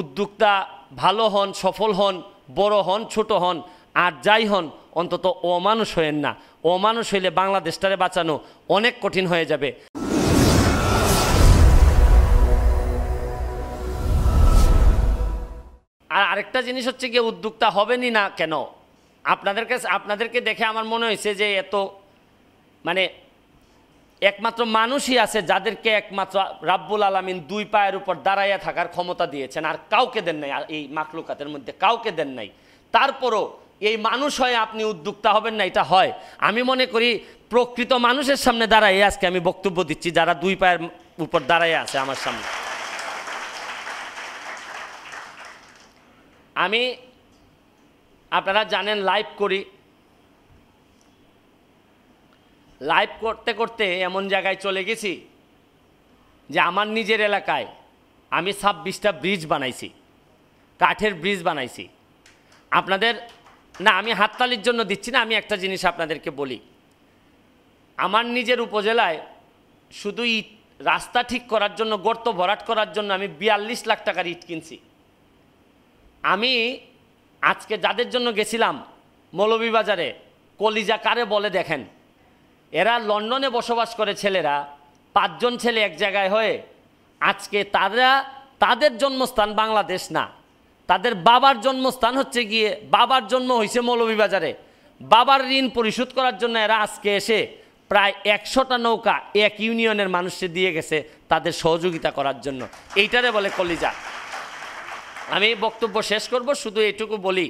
উদ্যোক্তা ভালো হন সফল হন বড় হন ছোট হন আর যাই হন অন্তত অমানুষ হয়েন না অমানুষ হইলে বাংলাদেশটারে বাঁচানো অনেক কঠিন হয়ে যাবে আর আরেকটা জিনিস হচ্ছে গিয়ে উদ্যোক্তা হবেনই না কেন আপনাদের কাছে আপনাদেরকে দেখে আমার মনে হয়েছে যে এত মানে একমাত্র মানুষই আছে যাদেরকে একমাত্র রাব্বুল আলমিন দুই পায়ের উপর দাঁড়াইয়া থাকার ক্ষমতা দিয়েছেন আর কাউকে দেন নাই এই মাকলুকাতের মধ্যে কাউকে দেন নাই তারপরও এই মানুষ হয়ে আপনি উদ্যোক্তা হবেন না এটা হয় আমি মনে করি প্রকৃত মানুষের সামনে দাঁড়াই আজকে আমি বক্তব্য দিচ্ছি যারা দুই পায়ের উপর দাঁড়াইয়া আছে আমার সামনে আমি আপনারা জানেন লাইভ করি লাইভ করতে করতে এমন জায়গায় চলে গেছি যে আমার নিজের এলাকায় আমি ছাব্বিশটা ব্রিজ বানাইছি কাঠের ব্রিজ বানাইছি আপনাদের না আমি হাততালির জন্য দিচ্ছি না আমি একটা জিনিস আপনাদেরকে বলি আমার নিজের উপজেলায় শুধু ইট রাস্তা ঠিক করার জন্য গর্ত ভরাট করার জন্য আমি বিয়াল্লিশ লাখ টাকার ইট কিনছি আমি আজকে যাদের জন্য গেছিলাম মৌলভীবাজারে কলিজা কারে বলে দেখেন এরা লন্ডনে বসবাস করে ছেলেরা পাঁচজন ছেলে এক জায়গায় হয়ে আজকে তারা তাদের জন্মস্থান বাংলাদেশ না তাদের বাবার জন্মস্থান হচ্ছে গিয়ে বাবার জন্ম হয়েছে মৌলভীবাজারে বাবার ঋণ পরিশোধ করার জন্য এরা আজকে এসে প্রায় একশোটা নৌকা এক ইউনিয়নের মানুষকে দিয়ে গেছে তাদের সহযোগিতা করার জন্য এইটারে বলে কলিজা আমি বক্তব্য শেষ করব শুধু এটুকু বলি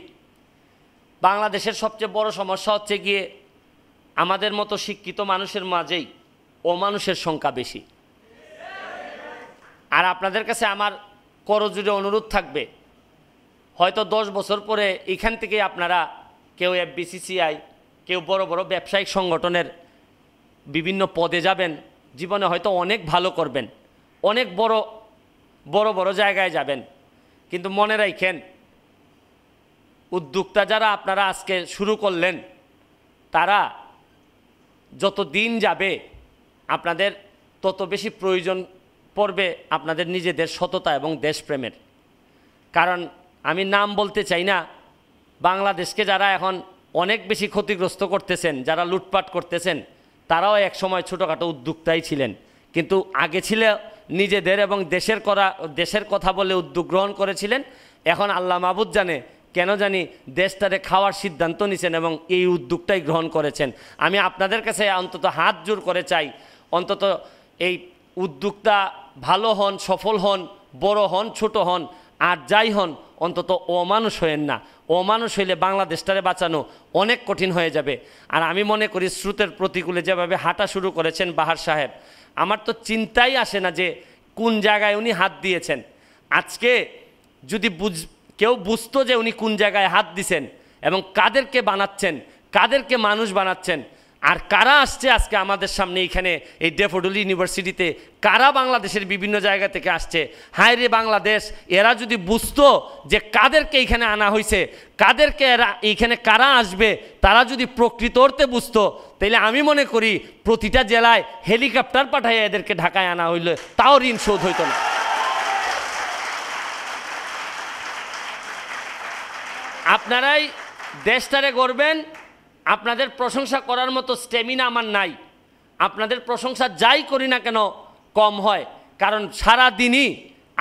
বাংলাদেশের সবচেয়ে বড় সমস্যা হচ্ছে গিয়ে আমাদের মতো শিক্ষিত মানুষের মাঝেই অমানুষের সংখ্যা বেশি আর আপনাদের কাছে আমার করজুড়ে অনুরোধ থাকবে হয়তো দশ বছর পরে এখান থেকে আপনারা কেউ এফবিসিসিআই কেউ বড় বড় ব্যবসায়িক সংগঠনের বিভিন্ন পদে যাবেন জীবনে হয়তো অনেক ভালো করবেন অনেক বড় বড় বড় জায়গায় যাবেন কিন্তু মনে রাখেন উদ্যোক্তা যারা আপনারা আজকে শুরু করলেন তারা যত দিন যাবে আপনাদের তত বেশি প্রয়োজন পড়বে আপনাদের নিজেদের সততা এবং দেশপ্রেমের কারণ আমি নাম বলতে চাই না বাংলাদেশকে যারা এখন অনেক বেশি ক্ষতিগ্রস্ত করতেছেন যারা লুটপাট করতেছেন তারাও এক সময় ছোটোখাটো উদ্যোক্তাই ছিলেন কিন্তু আগে ছিল নিজেদের এবং দেশের করা দেশের কথা বলে উদ্যোগ গ্রহণ করেছিলেন এখন আল্লাহ মাবুদ জানে কেন জানি দেশটারে খাওয়ার সিদ্ধান্ত নিছেন এবং এই উদ্যোগটাই গ্রহণ করেছেন আমি আপনাদের কাছে অন্তত হাত জোর করে চাই অন্তত এই উদ্যোগটা ভালো হন সফল হন বড় হন ছোট হন আর যাই হন অন্তত অমানুষ হয়েন না অমানুষ হইলে বাংলাদেশটারে বাঁচানো অনেক কঠিন হয়ে যাবে আর আমি মনে করি স্রোতের প্রতিকূলে যেভাবে হাঁটা শুরু করেছেন বাহার সাহেব আমার তো চিন্তাই আসে না যে কোন জায়গায় উনি হাত দিয়েছেন আজকে যদি বুঝ কেউ বুঝতো যে উনি কোন জায়গায় হাত দিছেন এবং কাদেরকে বানাচ্ছেন কাদেরকে মানুষ বানাচ্ছেন আর কারা আসছে আজকে আমাদের সামনে এইখানে এই ডেফোডুল ইউনিভার্সিটিতে কারা বাংলাদেশের বিভিন্ন জায়গা থেকে আসছে হায় রে বাংলাদেশ এরা যদি বুঝত যে কাদেরকে এইখানে আনা হয়েছে কাদেরকে এরা এইখানে কারা আসবে তারা যদি প্রকৃত অর্থে বুঝত তাহলে আমি মনে করি প্রতিটা জেলায় হেলিকপ্টার পাঠাইয়া এদেরকে ঢাকায় আনা হইলে তাও ঋণ শোধ হইতো না আপনারাই দেশটারে গড়বেন আপনাদের প্রশংসা করার মতো স্টেমিনা আমার নাই আপনাদের প্রশংসা যাই করি না কেন কম হয় কারণ সারা দিনই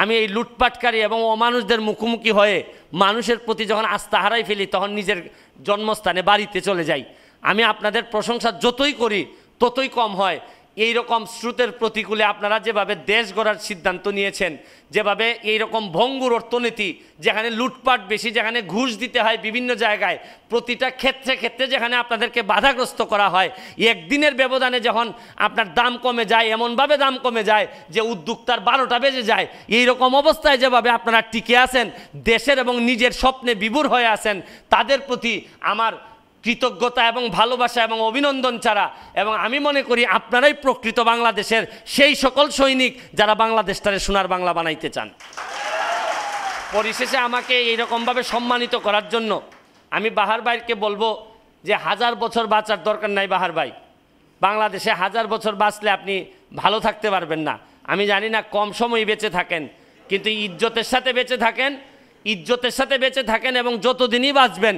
আমি এই লুটপাটকারী এবং অমানুষদের মুখোমুখি হয়ে মানুষের প্রতি যখন আস্থা হারাই ফেলি তখন নিজের জন্মস্থানে বাড়িতে চলে যাই আমি আপনাদের প্রশংসা যতই করি ততই কম হয় এই রকম স্রোতের প্রতিকূলে আপনারা যেভাবে দেশ গড়ার সিদ্ধান্ত নিয়েছেন যেভাবে এই রকম ভঙ্গুর অর্থনীতি যেখানে লুটপাট বেশি যেখানে ঘুষ দিতে হয় বিভিন্ন জায়গায় প্রতিটা ক্ষেত্রে ক্ষেত্রে যেখানে আপনাদেরকে বাধাগ্রস্ত করা হয় একদিনের ব্যবধানে যখন আপনার দাম কমে যায় এমনভাবে দাম কমে যায় যে উদ্যোক্তার বারোটা বেজে যায় এই রকম অবস্থায় যেভাবে আপনারা টিকে আছেন দেশের এবং নিজের স্বপ্নে বিভুর হয়ে আছেন তাদের প্রতি আমার কৃতজ্ঞতা এবং ভালোবাসা এবং অভিনন্দন ছাড়া এবং আমি মনে করি আপনারাই প্রকৃত বাংলাদেশের সেই সকল সৈনিক যারা বাংলাদেশটারে সোনার বাংলা বানাইতে চান পরিশেষে আমাকে এইরকমভাবে সম্মানিত করার জন্য আমি বাহার ভাইকে বলবো যে হাজার বছর বাঁচার দরকার নাই বাহার ভাই বাংলাদেশে হাজার বছর বাঁচলে আপনি ভালো থাকতে পারবেন না আমি জানি না কম সময় বেঁচে থাকেন কিন্তু ইজ্জতের সাথে বেঁচে থাকেন ইজ্জতের সাথে বেঁচে থাকেন এবং যতদিনই বাঁচবেন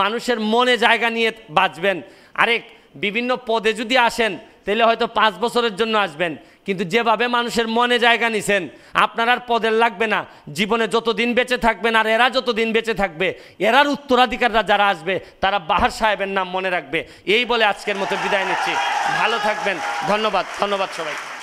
মানুষের মনে জায়গা নিয়ে বাঁচবেন আরেক বিভিন্ন পদে যদি আসেন তাহলে হয়তো পাঁচ বছরের জন্য আসবেন কিন্তু যেভাবে মানুষের মনে জায়গা নিছেন আপনার আর পদের লাগবে না জীবনে যতদিন বেঁচে থাকবেন আর এরা যতদিন বেঁচে থাকবে এরার উত্তরাধিকাররা যারা আসবে তারা বাহার সাহেবের নাম মনে রাখবে এই বলে আজকের মতো বিদায় নিচ্ছি ভালো থাকবেন ধন্যবাদ ধন্যবাদ সবাই